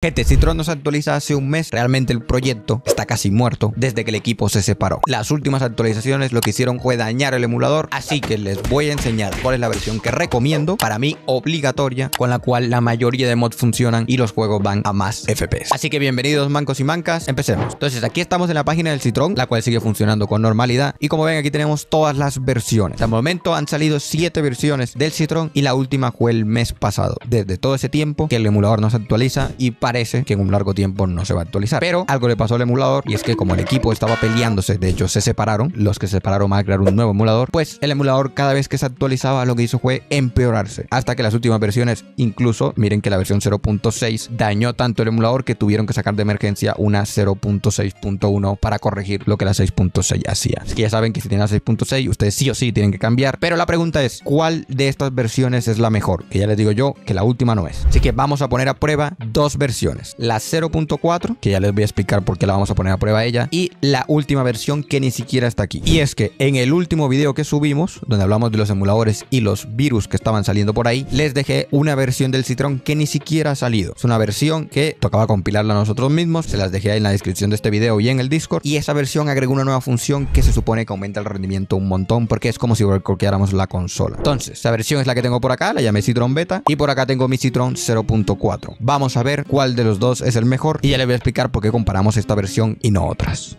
Gente, Citron se actualiza hace un mes, realmente el proyecto está casi muerto desde que el equipo se separó. Las últimas actualizaciones lo que hicieron fue dañar el emulador, así que les voy a enseñar cuál es la versión que recomiendo, para mí obligatoria, con la cual la mayoría de mods funcionan y los juegos van a más FPS. Así que bienvenidos mancos y mancas, empecemos. Entonces aquí estamos en la página del Citron, la cual sigue funcionando con normalidad y como ven aquí tenemos todas las versiones. el momento han salido 7 versiones del Citron y la última fue el mes pasado. Desde todo ese tiempo que el emulador no se actualiza y para parece que en un largo tiempo no se va a actualizar. Pero algo le pasó al emulador y es que como el equipo estaba peleándose, de hecho se separaron, los que se separaron van a crear un nuevo emulador, pues el emulador cada vez que se actualizaba lo que hizo fue empeorarse. Hasta que las últimas versiones, incluso miren que la versión 0.6 dañó tanto el emulador que tuvieron que sacar de emergencia una 0.6.1 para corregir lo que la 6.6 hacía. Así que ya saben que si tienen la 6.6 ustedes sí o sí tienen que cambiar. Pero la pregunta es, ¿cuál de estas versiones es la mejor? Que ya les digo yo que la última no es. Así que vamos a poner a prueba dos versiones la 0.4, que ya les voy a explicar por qué la vamos a poner a prueba ella, y la última versión que ni siquiera está aquí. Y es que en el último video que subimos, donde hablamos de los emuladores y los virus que estaban saliendo por ahí, les dejé una versión del Citrón que ni siquiera ha salido. Es una versión que tocaba compilarla nosotros mismos, se las dejé ahí en la descripción de este video y en el Discord, y esa versión agregó una nueva función que se supone que aumenta el rendimiento un montón, porque es como si bloqueáramos la consola. Entonces, esa versión es la que tengo por acá, la llamé Citron Beta, y por acá tengo mi Citrón 0.4. Vamos a ver cuál de los dos es el mejor y ya le voy a explicar por qué comparamos esta versión y no otras.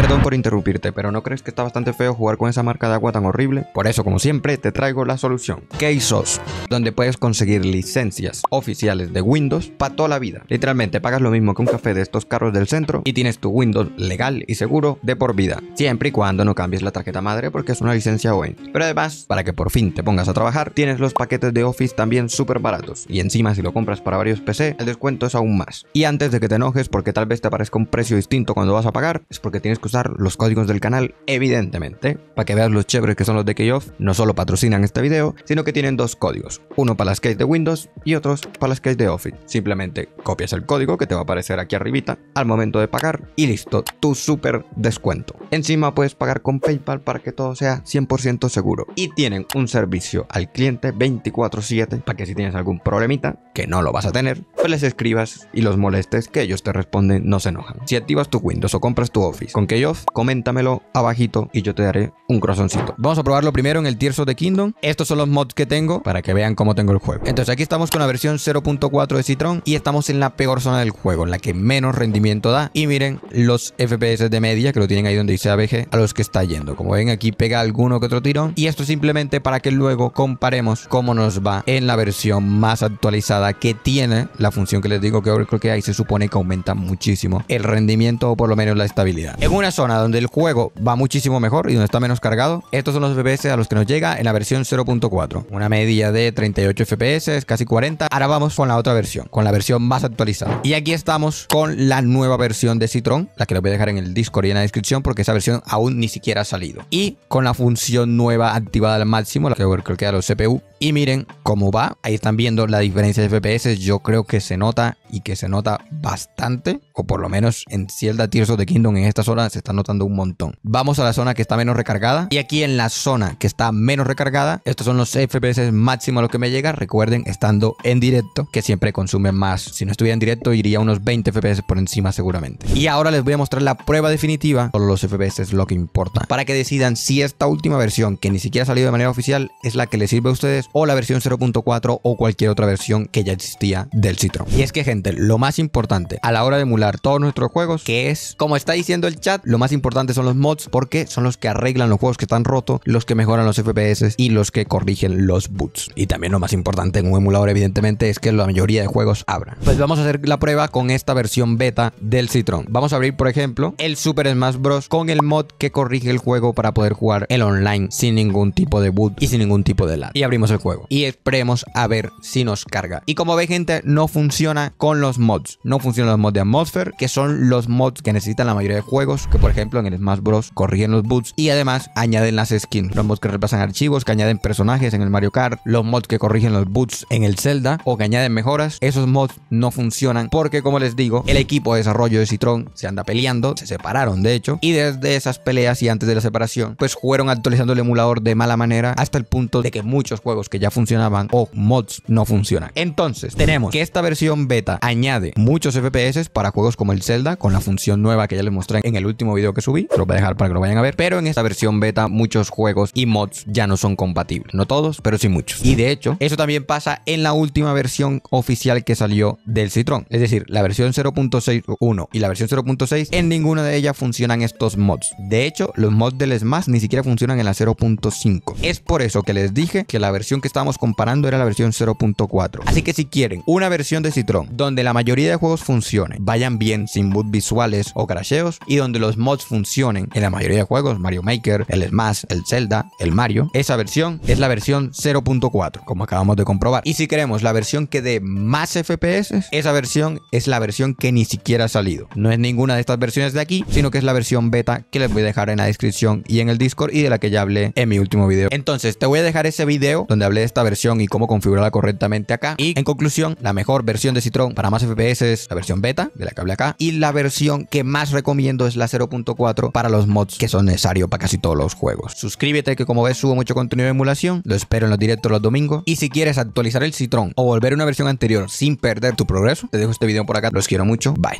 Perdón por interrumpirte, pero ¿no crees que está bastante feo jugar con esa marca de agua tan horrible? Por eso, como siempre, te traigo la solución. KSOS, donde puedes conseguir licencias oficiales de Windows para toda la vida. Literalmente, pagas lo mismo que un café de estos carros del centro y tienes tu Windows legal y seguro de por vida. Siempre y cuando no cambies la tarjeta madre porque es una licencia OEM. Pero además, para que por fin te pongas a trabajar, tienes los paquetes de Office también súper baratos. Y encima, si lo compras para varios PC, el descuento es aún más. Y antes de que te enojes porque tal vez te aparezca un precio distinto cuando vas a pagar, es porque tienes que usar los códigos del canal, evidentemente, para que veas los chéveres que son los de Keyoff, no solo patrocinan este video, sino que tienen dos códigos, uno para las keys de Windows y otros para las keys de Office. Simplemente copias el código que te va a aparecer aquí arribita al momento de pagar y listo, tu super descuento. Encima puedes pagar con PayPal para que todo sea 100% seguro y tienen un servicio al cliente 24/7 para que si tienes algún problemita, que no lo vas a tener, pues les escribas y los molestes que ellos te responden, no se enojan. Si activas tu Windows o compras tu Office con que Coméntamelo abajito y yo te daré un corazoncito. Vamos a probarlo primero en el Tierzo de Kingdom. Estos son los mods que tengo para que vean cómo tengo el juego. Entonces aquí estamos con la versión 0.4 de Citron y estamos en la peor zona del juego, en la que menos rendimiento da. Y miren los FPS de media, que lo tienen ahí donde dice ABG, a los que está yendo. Como ven aquí pega alguno que otro tirón. Y esto simplemente para que luego comparemos cómo nos va en la versión más actualizada que tiene la función que les digo que creo que ahí se supone que aumenta muchísimo el rendimiento o por lo menos la estabilidad una zona donde el juego va muchísimo mejor y donde está menos cargado. Estos son los FPS a los que nos llega en la versión 0.4. Una medida de 38 FPS, casi 40. Ahora vamos con la otra versión, con la versión más actualizada. Y aquí estamos con la nueva versión de Citron, la que les voy a dejar en el Discord y en la descripción porque esa versión aún ni siquiera ha salido. Y con la función nueva activada al máximo, la que creo que da los CPU, y miren cómo va. Ahí están viendo la diferencia de FPS. Yo creo que se nota y que se nota bastante. O por lo menos en Zelda Tears of the Kingdom en esta zona se está notando un montón. Vamos a la zona que está menos recargada. Y aquí en la zona que está menos recargada, estos son los FPS máximos a los que me llega. Recuerden, estando en directo, que siempre consume más. Si no estuviera en directo, iría unos 20 FPS por encima seguramente. Y ahora les voy a mostrar la prueba definitiva. Solo los FPS es lo que importa. Para que decidan si esta última versión, que ni siquiera ha salido de manera oficial, es la que les sirve a ustedes o la versión 0.4 o cualquier otra versión que ya existía del citron Y es que gente, lo más importante a la hora de emular todos nuestros juegos, que es, como está diciendo el chat, lo más importante son los mods porque son los que arreglan los juegos que están rotos, los que mejoran los FPS y los que corrigen los boots. Y también lo más importante en un emulador evidentemente es que la mayoría de juegos abran. Pues vamos a hacer la prueba con esta versión beta del citron Vamos a abrir por ejemplo el Super Smash Bros. con el mod que corrige el juego para poder jugar el online sin ningún tipo de boot y sin ningún tipo de lag. Y abrimos el juego. Y esperemos a ver si nos carga. Y como ve gente, no funciona con los mods. No funcionan los mods de Atmosphere, que son los mods que necesitan la mayoría de juegos, que por ejemplo en el Smash Bros. corrigen los boots y además añaden las skins. Los mods que repasan archivos, que añaden personajes en el Mario Kart, los mods que corrigen los boots en el Zelda o que añaden mejoras, esos mods no funcionan porque como les digo, el equipo de desarrollo de Citron se anda peleando, se separaron de hecho, y desde esas peleas y antes de la separación, pues fueron actualizando el emulador de mala manera hasta el punto de que muchos juegos que ya funcionaban o mods no funcionan. Entonces, tenemos que esta versión beta añade muchos FPS para juegos como el Zelda, con la función nueva que ya les mostré en el último video que subí, lo voy a dejar para que lo vayan a ver, pero en esta versión beta muchos juegos y mods ya no son compatibles, no todos, pero sí muchos. Y de hecho, eso también pasa en la última versión oficial que salió del Citron, es decir, la versión 0.61 y la versión 0.6, en ninguna de ellas funcionan estos mods. De hecho, los mods del Smash ni siquiera funcionan en la 0.5. Es por eso que les dije que la versión que estábamos comparando era la versión 0.4. Así que si quieren una versión de Citron donde la mayoría de juegos funcionen, vayan bien sin bugs visuales o crasheos y donde los mods funcionen en la mayoría de juegos, Mario Maker, el Smash, el Zelda, el Mario, esa versión es la versión 0.4, como acabamos de comprobar. Y si queremos la versión que dé más FPS, esa versión es la versión que ni siquiera ha salido. No es ninguna de estas versiones de aquí, sino que es la versión beta que les voy a dejar en la descripción y en el Discord y de la que ya hablé en mi último video. Entonces, te voy a dejar ese video donde hablé de esta versión y cómo configurarla correctamente acá. Y en conclusión, la mejor versión de Citron para más FPS es la versión beta, de la que hablé acá. Y la versión que más recomiendo es la 0.4 para los mods que son necesarios para casi todos los juegos. Suscríbete que como ves subo mucho contenido de emulación, lo espero en los directos los domingos. Y si quieres actualizar el Citron o volver a una versión anterior sin perder tu progreso, te dejo este video por acá. Los quiero mucho. Bye.